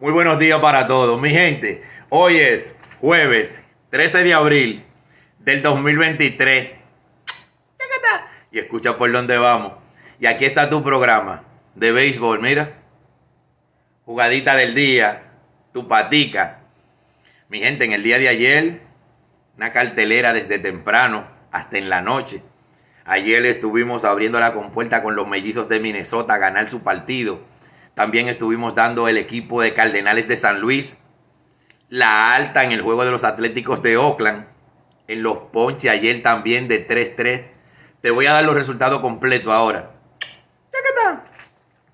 Muy buenos días para todos. Mi gente, hoy es jueves 13 de abril del 2023. Y escucha por dónde vamos. Y aquí está tu programa de béisbol, mira. Jugadita del día, tu patica. Mi gente, en el día de ayer, una cartelera desde temprano hasta en la noche. Ayer estuvimos abriendo la compuerta con los mellizos de Minnesota a ganar su partido también estuvimos dando el equipo de Cardenales de San Luis, la alta en el juego de los Atléticos de Oakland, en los ponches ayer también de 3-3. Te voy a dar los resultados completos ahora.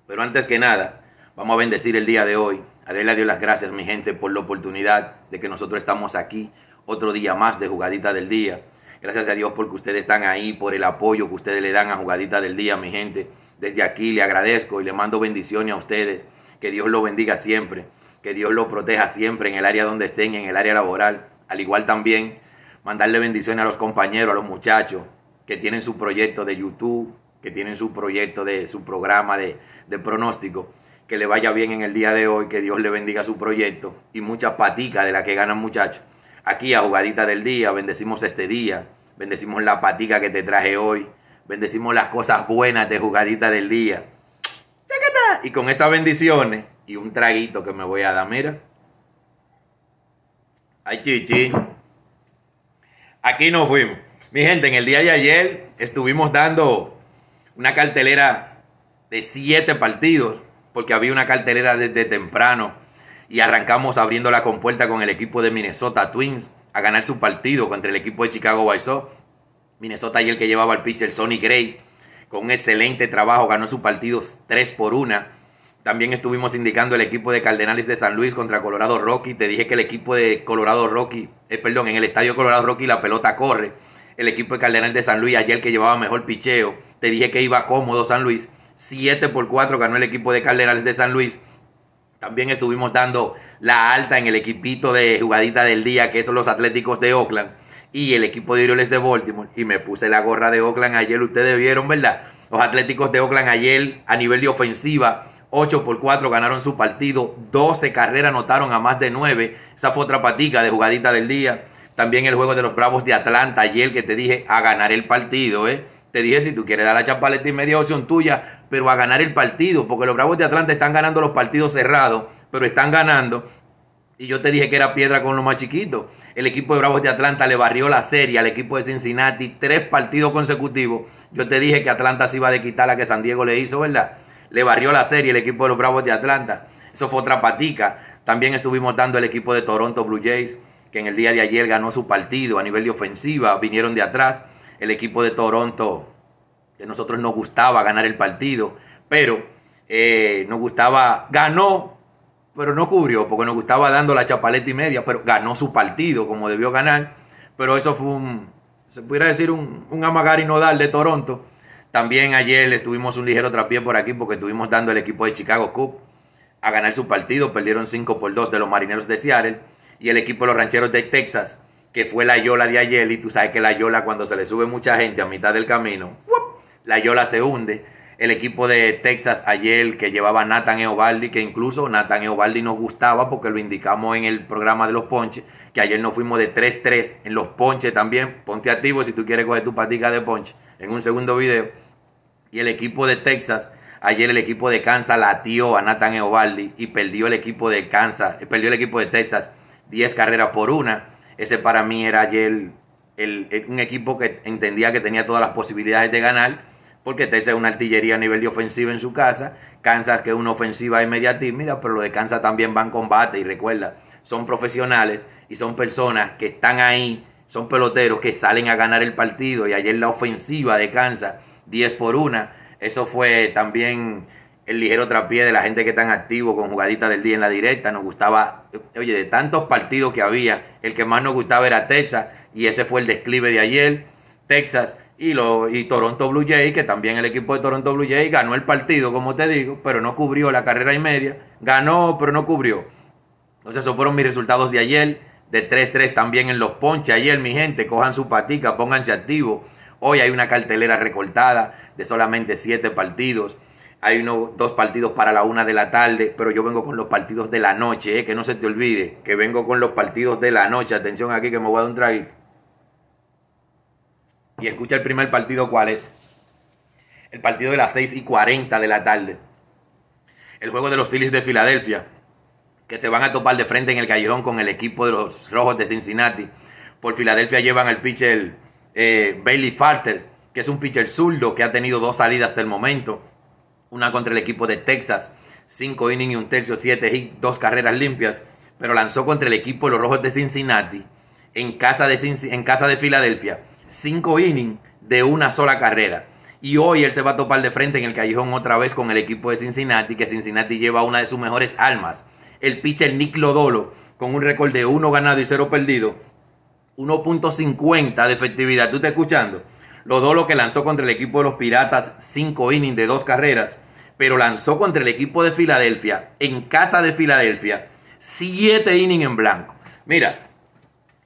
Pero antes que nada, vamos a bendecir el día de hoy. Adela dio las gracias, mi gente, por la oportunidad de que nosotros estamos aquí otro día más de Jugadita del Día. Gracias a Dios porque ustedes están ahí, por el apoyo que ustedes le dan a Jugadita del Día, mi gente. Desde aquí le agradezco y le mando bendiciones a ustedes. Que Dios lo bendiga siempre. Que Dios lo proteja siempre en el área donde estén, en el área laboral. Al igual también mandarle bendiciones a los compañeros, a los muchachos que tienen su proyecto de YouTube, que tienen su proyecto de su programa de, de pronóstico. Que le vaya bien en el día de hoy, que Dios le bendiga su proyecto y muchas paticas de las que ganan muchachos. Aquí a Jugadita del Día, bendecimos este día, bendecimos la patica que te traje hoy Bendecimos las cosas buenas de jugadita del día. Y con esas bendiciones y un traguito que me voy a dar, mira. Ay, chichi. Aquí nos fuimos. Mi gente, en el día de ayer estuvimos dando una cartelera de siete partidos, porque había una cartelera desde temprano y arrancamos abriendo la compuerta con el equipo de Minnesota Twins a ganar su partido contra el equipo de Chicago White Sox. Minnesota el que llevaba el pitcher Sonny Gray con excelente trabajo, ganó sus partidos 3 por 1. También estuvimos indicando el equipo de Cardenales de San Luis contra Colorado Rocky. Te dije que el equipo de Colorado Rocky, eh, perdón, en el estadio Colorado Rocky la pelota corre. El equipo de Cardenales de San Luis ayer que llevaba mejor picheo. Te dije que iba cómodo San Luis. 7 por 4 ganó el equipo de Cardenales de San Luis. También estuvimos dando la alta en el equipito de jugadita del día, que son los Atléticos de Oakland y el equipo de Irioles de Baltimore. Y me puse la gorra de Oakland ayer, ustedes vieron, ¿verdad? Los Atléticos de Oakland ayer a nivel de ofensiva. 8 por 4 ganaron su partido, 12 carreras anotaron a más de 9. Esa fue otra patica de jugadita del día. También el juego de los Bravos de Atlanta ayer que te dije a ganar el partido, ¿eh? Te dije si tú quieres dar la chapaleta y media opción tuya, pero a ganar el partido, porque los Bravos de Atlanta están ganando los partidos cerrados, pero están ganando y yo te dije que era piedra con lo más chiquito. El equipo de Bravos de Atlanta le barrió la serie al equipo de Cincinnati tres partidos consecutivos. Yo te dije que Atlanta se iba a quitar la que San Diego le hizo, ¿verdad? Le barrió la serie el equipo de los Bravos de Atlanta. Eso fue otra patica. También estuvimos dando el equipo de Toronto Blue Jays, que en el día de ayer ganó su partido a nivel de ofensiva. Vinieron de atrás. El equipo de Toronto, que nosotros nos gustaba ganar el partido, pero eh, nos gustaba, ganó pero no cubrió porque nos gustaba dando la chapaleta y media, pero ganó su partido como debió ganar. Pero eso fue un, se pudiera decir, un, un Nodal de Toronto. También ayer estuvimos un ligero trapié por aquí porque estuvimos dando el equipo de Chicago Cup a ganar su partido. Perdieron 5 por 2 de los marineros de Seattle y el equipo de los rancheros de Texas, que fue la Yola de ayer. Y tú sabes que la Yola, cuando se le sube mucha gente a mitad del camino, la Yola se hunde el equipo de Texas ayer que llevaba Nathan Eovaldi, que incluso Nathan Eovaldi nos gustaba porque lo indicamos en el programa de los ponches, que ayer nos fuimos de 3-3 en los ponches también. Ponte activo si tú quieres coger tu patica de ponche en un segundo video. Y el equipo de Texas, ayer el equipo de Kansas latió a Nathan Eovaldi y perdió el equipo de Kansas, eh, perdió el equipo de Texas 10 carreras por una. Ese para mí era ayer un equipo que entendía que tenía todas las posibilidades de ganar porque Texas es una artillería a nivel de ofensiva en su casa, Kansas que es una ofensiva y media tímida, pero lo de Kansas también van combate y recuerda, son profesionales y son personas que están ahí, son peloteros que salen a ganar el partido y ayer la ofensiva de Kansas, 10 por 1, eso fue también el ligero trapié de la gente que tan activo con jugaditas del día en la directa, nos gustaba, oye, de tantos partidos que había, el que más nos gustaba era Texas y ese fue el desclive de ayer Texas y, y Toronto Blue Jays, que también el equipo de Toronto Blue Jays ganó el partido, como te digo, pero no cubrió la carrera y media. Ganó, pero no cubrió. Entonces, esos fueron mis resultados de ayer. De 3-3 también en los ponches. Ayer, mi gente, cojan su patica, pónganse activos. Hoy hay una cartelera recortada de solamente 7 partidos. Hay uno, dos partidos para la una de la tarde, pero yo vengo con los partidos de la noche, eh, que no se te olvide, que vengo con los partidos de la noche. Atención aquí que me voy a dar un traguito. Y escucha el primer partido, ¿cuál es? El partido de las 6 y 40 de la tarde. El juego de los Phillies de Filadelfia, que se van a topar de frente en el callejón con el equipo de los Rojos de Cincinnati. Por Filadelfia llevan al pitcher eh, Bailey Farter, que es un pitcher zurdo que ha tenido dos salidas hasta el momento. Una contra el equipo de Texas, 5 innings y un tercio, 7 hits, dos carreras limpias. Pero lanzó contra el equipo de los Rojos de Cincinnati en casa de, en casa de Filadelfia cinco innings de una sola carrera. Y hoy él se va a topar de frente en el callejón otra vez con el equipo de Cincinnati, que Cincinnati lleva una de sus mejores almas. El pitcher Nick Lodolo, con un récord de uno ganado y cero perdido, 1.50 de efectividad. ¿Tú estás escuchando? Lodolo que lanzó contra el equipo de los Piratas 5 innings de dos carreras, pero lanzó contra el equipo de Filadelfia, en casa de Filadelfia, Siete innings en blanco. Mira,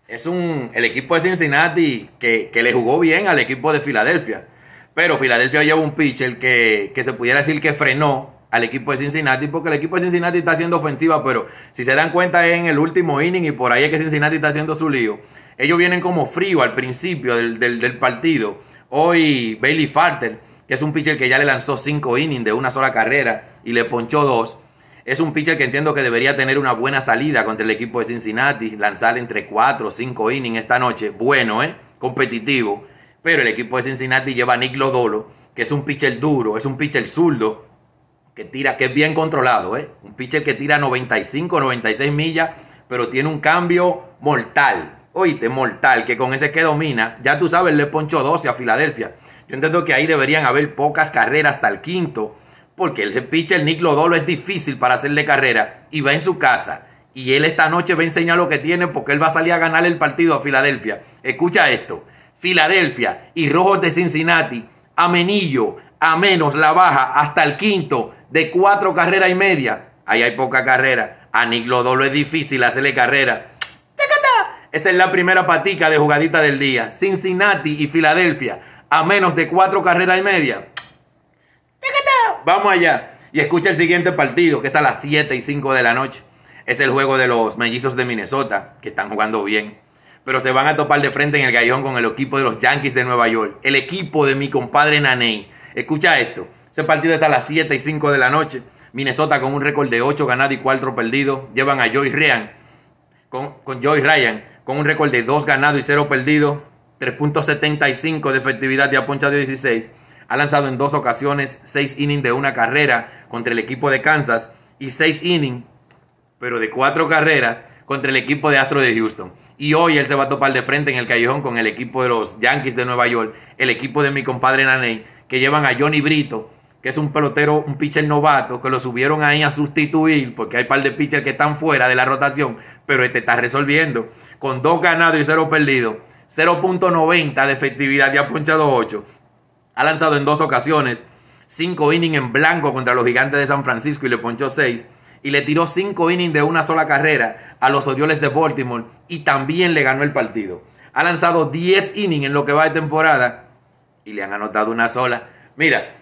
es un, el equipo de Cincinnati que, le jugó bien al equipo de Filadelfia. Pero Filadelfia lleva un pitcher que, que se pudiera decir que frenó al equipo de Cincinnati, porque el equipo de Cincinnati está haciendo ofensiva, pero si se dan cuenta es en el último inning y por ahí es que Cincinnati está haciendo su lío. Ellos vienen como frío al principio del, del partido. Hoy Bailey Farter, que es un pitcher que ya le lanzó cinco innings de una sola carrera y le ponchó dos es un pitcher que entiendo que debería tener una buena salida contra el equipo de Cincinnati, lanzar entre 4 o 5 innings esta noche. Bueno, ¿eh? competitivo. Pero el equipo de Cincinnati lleva a Nick Lodolo, que es un pitcher duro, es un pitcher zurdo, que tira, que es bien controlado. ¿eh? Un pitcher que tira 95, 96 millas, pero tiene un cambio mortal. Oíste, mortal, que con ese que domina, ya tú sabes, le poncho 12 a Filadelfia. Yo entiendo que ahí deberían haber pocas carreras hasta el quinto porque el pitcher Nick Lodolo es difícil para hacerle carrera y va en su casa. Y él esta noche va a enseñar lo que tiene porque él va a salir a ganar el partido a Filadelfia. Escucha esto. Filadelfia y Rojos de Cincinnati a Menillo, a menos la baja hasta el quinto de cuatro carreras y media. Ahí hay poca carrera. A Nick Lodolo es difícil hacerle carrera. Esa es la primera patica de jugadita del día. Cincinnati y Filadelfia a menos de cuatro carreras y media. Vamos allá. Y escucha el siguiente partido, que es a las 7 y 5 de la noche. Es el juego de los mellizos de Minnesota, que están jugando bien. Pero se van a topar de frente en el gallón con el equipo de los Yankees de Nueva York. El equipo de mi compadre Naney. Escucha esto. Ese partido es a las 7 y 5 de la noche. Minnesota con un récord de 8 ganado y 4 perdidos. Llevan a Joy Ryan. Con, Joy Ryan. Con un récord de 2 ganado y 0 perdido. 3.75 de efectividad de aponcha de 16. Ha lanzado en dos ocasiones seis innings de una carrera contra el equipo de Kansas y seis innings, pero de cuatro carreras contra el equipo de Astro de Houston. Y hoy él se va a topar de frente en el callejón con el equipo de los Yankees de Nueva York, el equipo de mi compadre Naney, que llevan a Johnny Brito, que es un pelotero, un pitcher novato, que lo subieron ahí a sustituir, porque hay un par de pitchers que están fuera de la rotación, pero este está resolviendo. Con dos ganados y cero perdidos, 0.90 de efectividad y ha ponchado 8. Ha lanzado en dos ocasiones, cinco innings en blanco contra los gigantes de San Francisco y le ponchó seis. Y le tiró cinco innings de una sola carrera a los Orioles de Baltimore y también le ganó el partido. Ha lanzado diez innings en lo que va de temporada y le han anotado una sola. Mira,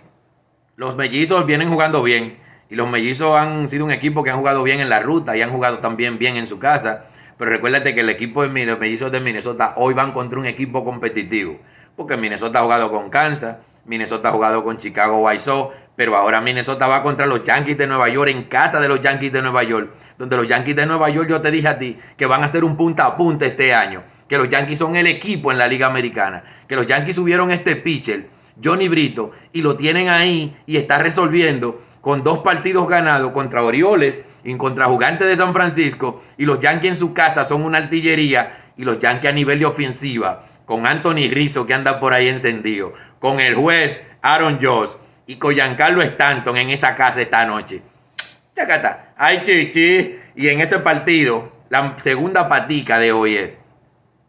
los mellizos vienen jugando bien. Y los mellizos han sido un equipo que han jugado bien en la ruta y han jugado también bien en su casa. Pero recuérdate que el equipo de los mellizos de Minnesota hoy van contra un equipo competitivo porque Minnesota ha jugado con Kansas, Minnesota ha jugado con Chicago White Sox, pero ahora Minnesota va contra los Yankees de Nueva York en casa de los Yankees de Nueva York, donde los Yankees de Nueva York yo te dije a ti que van a ser un punta a punta este año, que los Yankees son el equipo en la Liga Americana, que los Yankees subieron este pitcher, Johnny Brito, y lo tienen ahí y está resolviendo con dos partidos ganados contra Orioles y contra Jugantes de San Francisco, y los Yankees en su casa son una artillería y los Yankees a nivel de ofensiva con Anthony Rizzo que anda por ahí encendido, con el juez Aaron Jones y con Giancarlo Stanton en esa casa esta noche. Chacata, ay chichi. Y en ese partido, la segunda patica de hoy es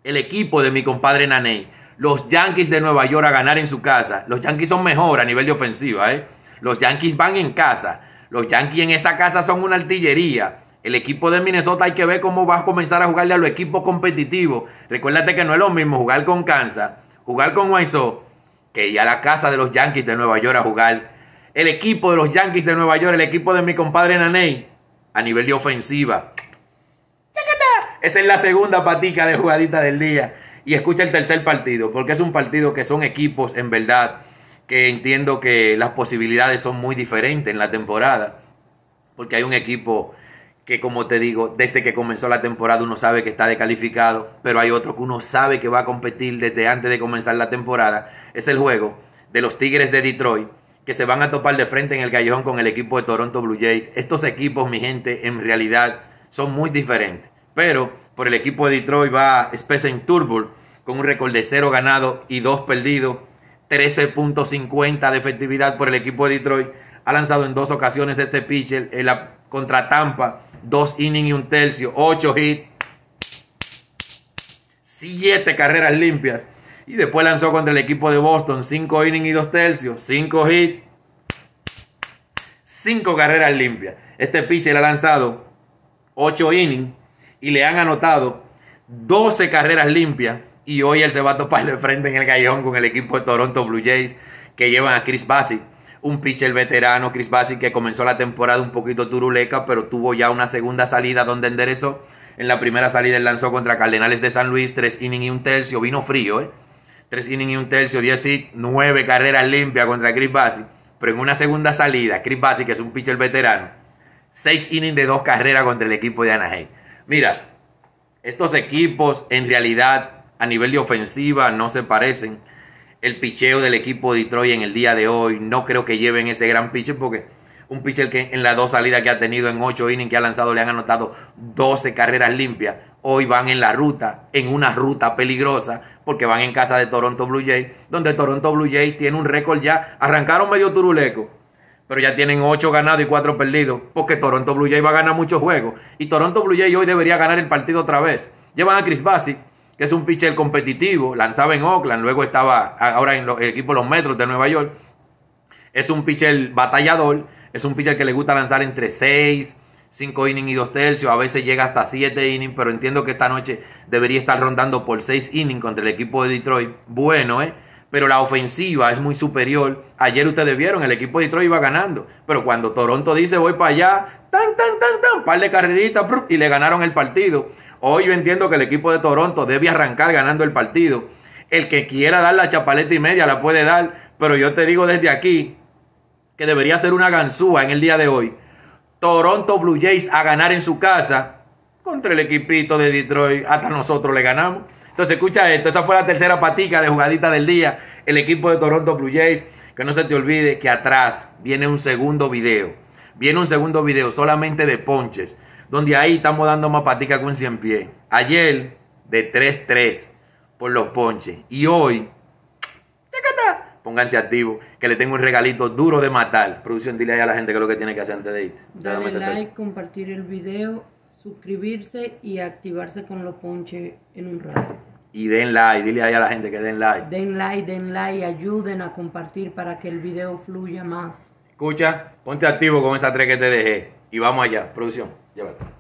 el equipo de mi compadre Naney. Los Yankees de Nueva York a ganar en su casa. Los Yankees son mejor a nivel de ofensiva, ¿eh? Los Yankees van en casa. Los Yankees en esa casa son una artillería. El equipo de Minnesota hay que ver cómo va a comenzar a jugarle a los equipos competitivos. Recuérdate que no es lo mismo jugar con Kansas, jugar con Waiso, que ir a la casa de los Yankees de Nueva York a jugar. El equipo de los Yankees de Nueva York, el equipo de mi compadre Naney, a nivel de ofensiva. Esa es la segunda patica de jugadita del día. Y escucha el tercer partido, porque es un partido que son equipos, en verdad, que entiendo que las posibilidades son muy diferentes en la temporada. Porque hay un equipo que como te digo, desde que comenzó la temporada uno sabe que está descalificado, pero hay otro que uno sabe que va a competir desde antes de comenzar la temporada. Es el juego de los Tigres de Detroit, que se van a topar de frente en el callejón con el equipo de Toronto Blue Jays. Estos equipos, mi gente, en realidad son muy diferentes. Pero por el equipo de Detroit va en Turbo, con un récord de 0 ganado y 2 perdidos. 13.50 de efectividad por el equipo de Detroit. Ha lanzado en dos ocasiones este pitcher en eh, la, contra Tampa dos innings y un tercio, ocho hits, siete carreras limpias. Y después lanzó contra el equipo de Boston, cinco innings y dos tercios, cinco hits, cinco carreras limpias. Este pitcher ha lanzado ocho innings y le han anotado 12 carreras limpias. Y hoy él se va a topar de frente en el gallón con el equipo de Toronto Blue Jays que llevan a Chris Bassett un pitcher veterano, Chris Bassi, que comenzó la temporada un poquito turuleca, pero tuvo ya una segunda salida donde enderezó. En la primera salida él lanzó contra Cardenales de San Luis, tres innings y un tercio, vino frío, ¿eh? Tres innings y un tercio, diez y nueve carreras limpias contra Chris Bassi. Pero en una segunda salida, Chris Bassi, que es un pitcher veterano, seis innings de dos carreras contra el equipo de Anaheim. Mira, estos equipos en realidad a nivel de ofensiva no se parecen el picheo del equipo de Detroit en el día de hoy. No creo que lleven ese gran pitcher porque un pitcher que en las dos salidas que ha tenido en ocho innings que ha lanzado le han anotado 12 carreras limpias. Hoy van en la ruta, en una ruta peligrosa, porque van en casa de Toronto Blue Jays, donde Toronto Blue Jays tiene un récord ya. Arrancaron medio turuleco, pero ya tienen ocho ganados y cuatro perdidos, porque Toronto Blue Jays va a ganar muchos juegos. Y Toronto Blue Jays hoy debería ganar el partido otra vez. Llevan a Chris Bassi que es un pitcher competitivo, lanzaba en Oakland, luego estaba ahora en el equipo los Metros de Nueva York. Es un pitcher batallador, es un pitcher que le gusta lanzar entre 6, 5 innings y 2 tercios, a veces llega hasta 7 innings, pero entiendo que esta noche debería estar rondando por 6 innings contra el equipo de Detroit. Bueno, ¿eh? Pero la ofensiva es muy superior. Ayer ustedes vieron, el equipo de Detroit iba ganando. Pero cuando Toronto dice voy para allá, tan, tan, tan, tan, par de carreritas y le ganaron el partido. Hoy yo entiendo que el equipo de Toronto debe arrancar ganando el partido. El que quiera dar la chapaleta y media la puede dar, pero yo te digo desde aquí que debería ser una ganzúa en el día de hoy. Toronto Blue Jays a ganar en su casa contra el equipito de Detroit. Hasta nosotros le ganamos. Entonces, escucha esto. Esa fue la tercera patica de jugadita del día. El equipo de Toronto Blue Jays. Que no se te olvide que atrás viene un segundo video. Viene un segundo video solamente de ponches donde ahí estamos dando más patica con 100 pies. Ayer de 3-3 por los ponches. Y hoy, pónganse activos, que le tengo un regalito duro de matar. Producción, dile ahí a la gente que es lo que tiene que hacer antes de irte. Dale este like, compartir el video, suscribirse y activarse con los ponches en un rato. Y den like, dile ahí a la gente que den like. Den like, den like, ayuden a compartir para que el video fluya más. Escucha, ponte activo con esa tres que te dejé. Y vamos allá, producción va.